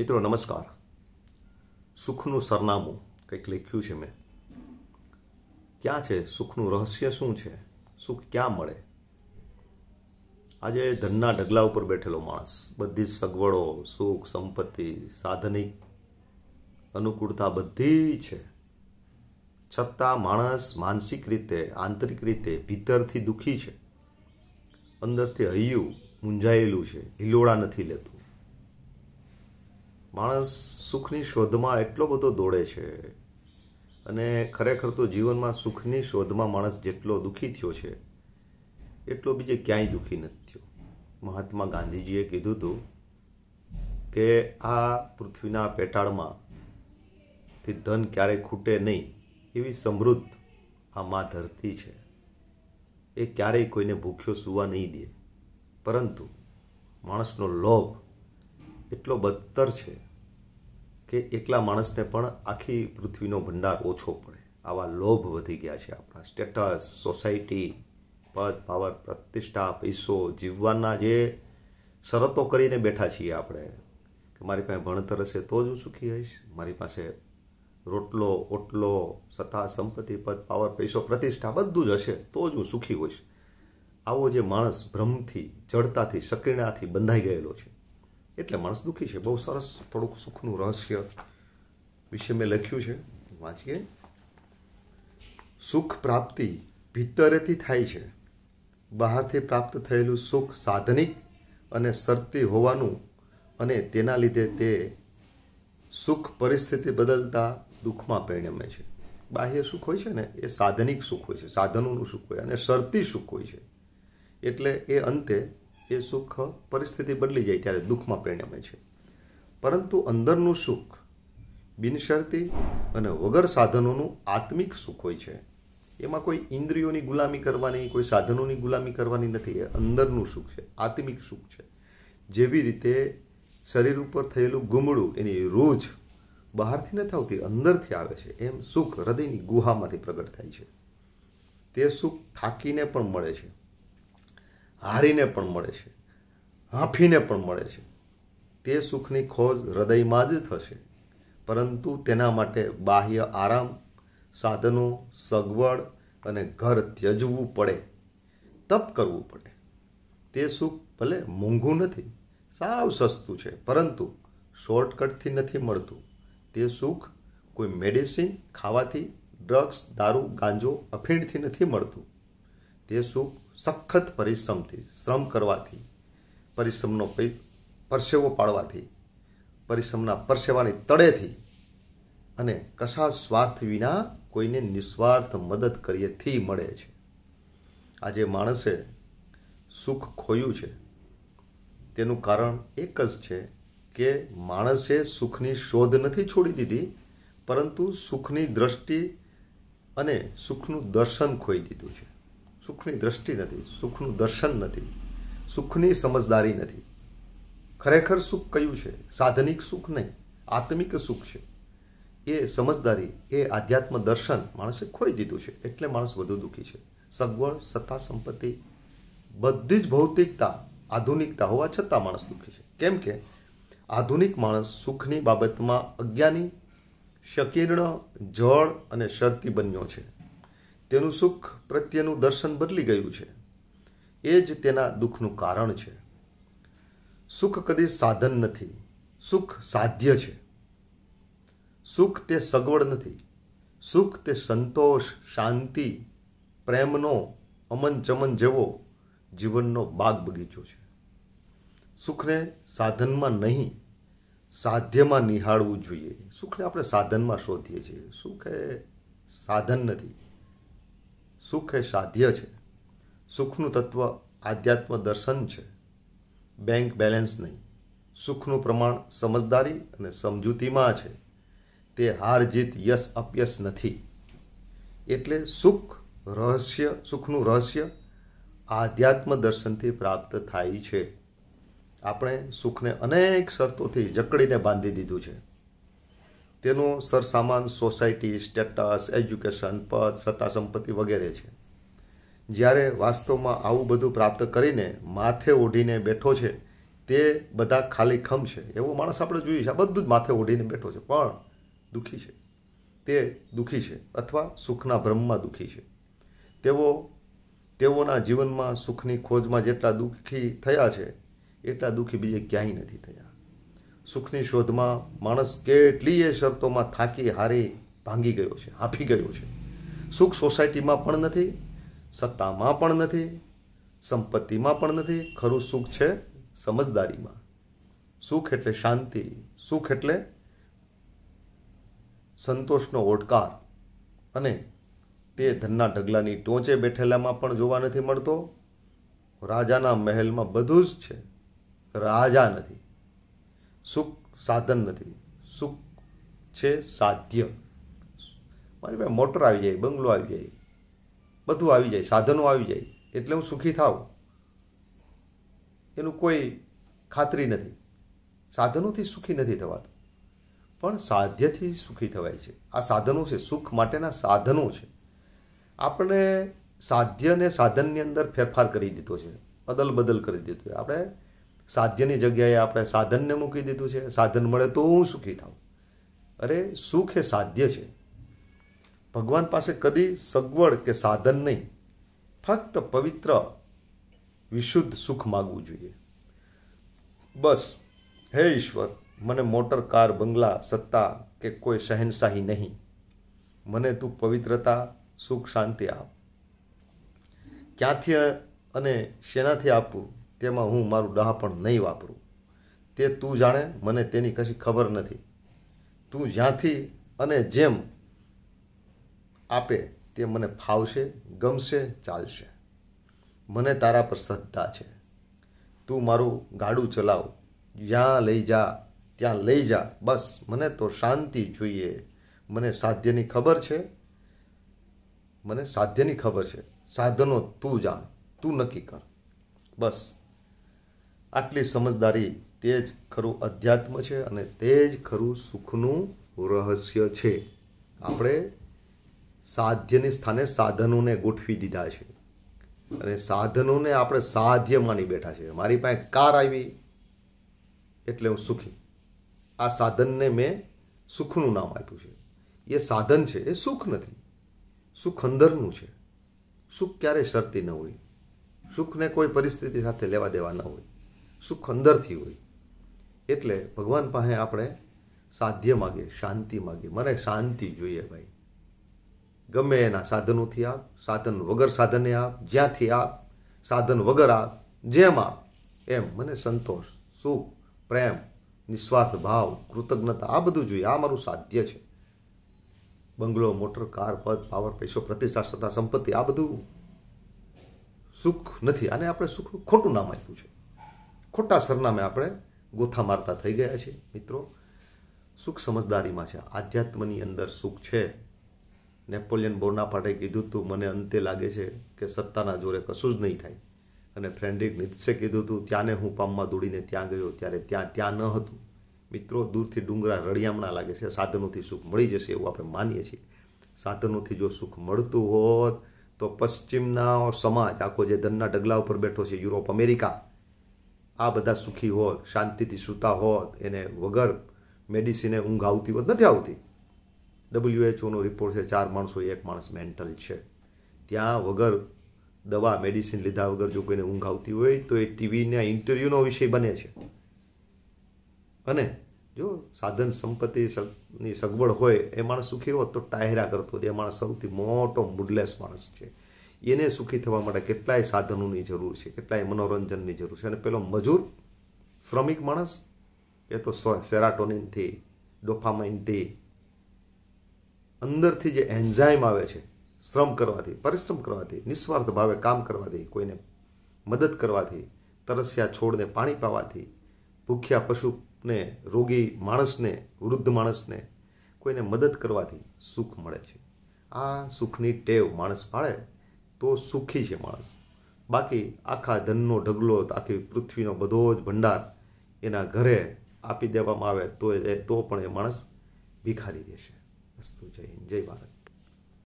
મિત્રો નમસ્કાર સુખનું સરનામું કંઈક લખ્યું છે મેં ક્યાં છે સુખનું રહસ્ય શું છે સુખ ક્યાં મળે આજે ધનના ઢગલા ઉપર બેઠેલો માણસ બધી જ સગવડો સુખ સંપત્તિ સાધનિક અનુકૂળતા બધી છે છતાં માણસ માનસિક રીતે આંતરિક રીતે ભીતરથી દુઃખી છે અંદરથી હૈયું મૂંઝાયેલું છે હિલોળા નથી લેતું માણસ સુખની શોધમાં એટલો બધો દોડે છે અને ખરેખર તો જીવનમાં સુખની શોધમાં માણસ જેટલો દુઃખી થયો છે એટલો બીજે ક્યાંય દુઃખી નથી થયો મહાત્મા ગાંધીજીએ કીધું હતું કે આ પૃથ્વીના પેટાળમાંથી ધન ક્યારેય ખૂટે નહીં એવી સમૃદ્ધ આ મા ધરતી છે એ ક્યારેય કોઈને ભૂખ્યો સૂવા નહીં દે પરંતુ માણસનો લોભ એટલો બદતર છે કે એકલા માણસને પણ આખી પૃથ્વીનો ભંડાર ઓછો પડે આવા લોભ વધી ગયા છે આપણા સ્ટેટસ સોસાયટી પદ પાવર પ્રતિષ્ઠા પૈસો જીવવાના જે શરતો કરીને બેઠા છીએ આપણે કે મારી પાસે ભણતર હશે તો જ હું સુખી હઈશ મારી પાસે રોટલો ઓટલો સત્તા સંપત્તિ પદ પાવર પૈસો પ્રતિષ્ઠા બધું જ હશે તો જ હું સુખી હોઈશ આવો જે માણસ ભ્રમથી જડતાથી સકીર્ણાથી બંધાઈ ગયેલો છે એટલે માણસ દુઃખી છે બહુ સરસ થોડુંક સુખનું રહસ્ય વિશે મેં લખ્યું છે વાંચીએ સુખ પ્રાપ્તિ ભીતરેથી થાય છે બહારથી પ્રાપ્ત થયેલું સુખ સાધનિક અને સરતી હોવાનું અને તેના લીધે તે સુખ પરિસ્થિતિ બદલતા દુઃખમાં પરિણમે છે બાહ્ય સુખ હોય છે ને એ સાધનિક સુખ હોય છે સાધનોનું સુખ હોય અને શરતી સુખ હોય છે એટલે એ અંતે એ સુખ પરિસ્થિતિ બદલી જાય ત્યારે દુઃખમાં પરિણમે છે પરંતુ અંદરનું સુખ બિનશરતી અને વગર સાધનોનું આત્મિક સુખ હોય છે એમાં કોઈ ઇન્દ્રિયોની ગુલામી કરવાની કોઈ સાધનોની ગુલામી કરવાની નથી એ અંદરનું સુખ છે આત્મિક સુખ છે જેવી રીતે શરીર ઉપર થયેલું ગુમડું એની રોજ બહારથી નથી આવતી અંદરથી આવે છે એમ સુખ હૃદયની ગુહામાંથી પ્રગટ થાય છે તે સુખ થાકીને પણ મળે છે હારીને પણ મળે છે હાંફીને પણ મળે છે તે સુખની ખોજ હૃદયમાં જ થશે પરંતુ તેના માટે બાહ્ય આરામ સાધનો સગવડ અને ઘર ત્યજવું પડે તપ કરવું પડે તે સુખ ભલે મોંઘું નથી સાવ સસ્તું છે પરંતુ શોર્ટકટથી નથી મળતું તે સુખ કોઈ મેડિસિન ખાવાથી ડ્રગ્સ દારૂ ગાંજો અફીણથી નથી મળતું તે સુખ સખત પરિશ્રમથી શ્રમ કરવાથી પરિશ્રમનો પરસેવો પાડવાથી પરિશ્રમના પરસેવાની તળેથી અને કશા સ્વાર્થ વિના કોઈને નિસ્વાર્થ મદદ કરીએથી મળે છે આજે માણસે સુખ ખોયું છે તેનું કારણ એક જ છે કે માણસે સુખની શોધ નથી છોડી દીધી પરંતુ સુખની દ્રષ્ટિ અને સુખનું દર્શન ખોઈ દીધું છે સુખની દ્રષ્ટિ નથી સુખનું દર્શન નથી સુખની સમજદારી નથી ખરેખર સુખ કયું છે સાધનિક સુખ નહીં આત્મિક સુખ છે એ સમજદારી એ આધ્યાત્મ દર્શન માણસે ખોઈ દીધું છે એટલે માણસ વધુ દુઃખી છે સગવડ સત્તા સંપત્તિ બધી જ ભૌતિકતા આધુનિકતા હોવા છતાં માણસ દુઃખી છે કેમ કે આધુનિક માણસ સુખની બાબતમાં અજ્ઞાની શકીર્ણ જળ અને શરતી બન્યો છે તેનું સુખ પ્રત્યેનું દર્શન બદલી ગયું છે એ જ તેના દુઃખનું કારણ છે સુખ કદી સાધન નથી સુખ સાધ્ય છે સુખ તે સગવડ નથી સુખ તે સંતોષ શાંતિ પ્રેમનો અમન ચમન જેવો જીવનનો બાગ બગીચો છે સુખને સાધનમાં નહીં સાધ્યમાં નિહાળવું જોઈએ સુખને આપણે સાધનમાં શોધીએ છીએ સુખ એ સાધન નથી સુખ એ સાધ્ય છે સુખનું તત્વ આધ્યાત્મ દર્શન છે બેંક બેલેન્સ નહીં સુખનું પ્રમાણ સમજદારી અને સમજૂતીમાં છે તે હાર જીત યશ અપયશ નથી એટલે સુખ રહસ્ય સુખનું રહસ્ય આધ્યાત્મ દર્શનથી પ્રાપ્ત થાય છે આપણે સુખને અનેક શરતોથી જકડીને બાંધી દીધું છે તેનું સરસામાન સોસાયટી સ્ટેટસ એજ્યુકેશન પદ સત્તા સંપત્તિ વગેરે છે જ્યારે વાસ્તવમાં આવું બધું પ્રાપ્ત કરીને માથે ઓઢીને બેઠો છે તે બધા ખાલી ખમ છે એવો માણસ આપણે જોઈએ છે આ બધું જ માથે ઓઢીને બેઠો છે પણ દુઃખી છે તે દુઃખી છે અથવા સુખના ભ્રમમાં દુઃખી છે તેઓ તેઓના જીવનમાં સુખની ખોજમાં જેટલા દુઃખી થયા છે એટલા દુઃખી બીજે ક્યાંય નથી થયા સુખની શોધમાં માણસ કેટલીય શરતોમાં થાકી હારી ભાંગી ગયો છે હાંફી ગયો છે સુખ સોસાયટીમાં પણ નથી સત્તામાં પણ નથી સંપત્તિમાં પણ નથી ખરું સુખ છે સમજદારીમાં સુખ એટલે શાંતિ સુખ એટલે સંતોષનો ઓટકાર અને તે ધનના ઢગલાની ટોંચે બેઠેલામાં પણ જોવા નથી મળતો રાજાના મહેલમાં બધું જ છે રાજા નથી સુખ સાધન નથી સુખ છે સાધ્ય મારી પાસે મોટર આવી જાય બંગલો આવી જાય બધું આવી જાય સાધનો આવી જાય એટલે હું સુખી થાવ એનું કોઈ ખાતરી નથી સાધનોથી સુખી નથી થવાતું પણ સાધ્યથી સુખી થવાય છે આ સાધનો છે સુખ માટેના સાધનો છે આપણે સાધ્યને સાધનની અંદર ફેરફાર કરી દીધો છે અદલ બદલ કરી દીધો છે આપણે સાધ્યની જગ્યાએ આપણે સાધનને મૂકી દીધું છે સાધન મળે તો હું સુખી થાઉં અરે સુખ એ સાધ્ય છે ભગવાન પાસે કદી સગવડ કે સાધન નહીં ફક્ત પવિત્ર વિશુદ્ધ સુખ માગવું જોઈએ બસ હે ઈશ્વર મને મોટર કાર બંગલા સત્તા કે કોઈ શહેનશાહી નહીં મને તું પવિત્રતા સુખ શાંતિ આપ ક્યાંથી અને શેનાથી આપવું તેમાં હું મારું ડહાપણ નહીં વાપરું તે તું જાણે મને તેની કશી ખબર નથી તું જ્યાંથી અને જેમ આપે તે મને ફાવશે ગમશે ચાલશે મને તારા પર શ્રદ્ધા છે તું મારું ગાડું ચલાવ જ્યાં લઈ જા ત્યાં લઈ જા બસ મને તો શાંતિ જોઈએ મને સાધ્યની ખબર છે મને સાધ્યની ખબર છે સાધનો તું જાણ તું નક્કી કર બસ આટલી સમજદારી તે જ ખરું અધ્યાત્મ છે અને તે જ ખરું સુખનું રહસ્ય છે આપણે સાધ્યની સ્થાને સાધનોને ગોઠવી દીધા છે અને સાધનોને આપણે સાધ્ય માની બેઠા છે મારી પાસે કાર આવી એટલે હું સુખી આ સાધનને મેં સુખનું નામ આપ્યું છે એ સાધન છે એ સુખ નથી સુખ અંદરનું છે સુખ ક્યારેય શરતી ન હોય સુખને કોઈ પરિસ્થિતિ સાથે લેવા દેવા ન હોય સુખ અંદરથી હોય એટલે ભગવાન પાસે આપણે સાધ્ય માગીએ શાંતિ માગીએ મને શાંતિ જોઈએ ભાઈ ગમે એના સાધનોથી આપ સાધન વગર સાધને આપ જ્યાંથી આપ સાધન વગર આપ જેમ આપ એમ મને સંતોષ સુખ પ્રેમ નિસ્વાર્થ ભાવ કૃતજ્ઞતા આ બધું જોઈએ આ મારું સાધ્ય છે બંગલો મોટર કાર પદ પાવર પૈસો પ્રતિષ્ઠા સત્તા સંપત્તિ આ બધું સુખ નથી અને આપણે સુખ ખોટું નામ આપ્યું છે ખોટા સરનામે આપણે ગોથા મારતા થઈ ગયા છે મિત્રો સુખ સમજદારીમાં છે આધ્યાત્મની અંદર સુખ છે નેપોલિયન બોનાપાર્ટે કીધું હતું મને અંતે લાગે છે કે સત્તાના જોરે કશું જ નહીં થાય અને ફ્રેન્ડરિક નિત્સે કીધું હતું ત્યાંને હું પામમાં દોડીને ત્યાં ગયો ત્યારે ત્યાં ત્યાં ન હતું મિત્રો દૂરથી ડુંગરા રળિયામણા લાગે છે સાધનોથી સુખ મળી જશે એવું આપણે માનીએ છીએ સાધનોથી જો સુખ મળતું હોત તો પશ્ચિમના સમાજ આખો જે ધનના ડગલા ઉપર બેઠો છે યુરોપ અમેરિકા આ બધા સુખી હોત શાંતિથી સૂતા હોત એને વગર મેડિસિને ઊંઘ આવતી હોત નથી આવતી ડબલ્યુએચઓનો રિપોર્ટ છે ચાર માણસો એક માણસ મેન્ટલ છે ત્યાં વગર દવા મેડિસિન લીધા વગર જો કોઈને ઊંઘ આવતી હોય તો એ ટીવીના ઇન્ટરવ્યૂનો વિષય બને છે અને જો સાધન સંપત્તિ સંપત્તિની સગવડ હોય એ માણસ સુખી હોત તો ટાયરા કરતો હોત એ માણસ સૌથી મોટો મૂડલેસ માણસ છે એને સુખી થવા માટે કેટલાય સાધનોની જરૂર છે કેટલાય મનોરંજનની જરૂર છે અને પેલો મજૂર શ્રમિક માણસ એ તો સેરાટોનિનથી ડોફામાઇનથી અંદરથી જે એન્ઝાઇમ આવે છે શ્રમ કરવાથી પરિશ્રમ કરવાથી નિસ્વાર્થ ભાવે કામ કરવાથી કોઈને મદદ કરવાથી તરસ્યા છોડને પાણી પાવાથી ભૂખ્યા પશુને રોગી માણસને વૃદ્ધ માણસને કોઈને મદદ કરવાથી સુખ મળે છે આ સુખની ટેવ માણસ પાળે તો સુખી છે માણસ બાકી આખા ધનનો ઢગલો આખી પૃથ્વીનો બધો જ ભંડાર એના ઘરે આપી દેવામાં આવે તો એ તો પણ એ માણસ ભિખારી દેશે વસ્તુ જય હિન્દ જય ભારત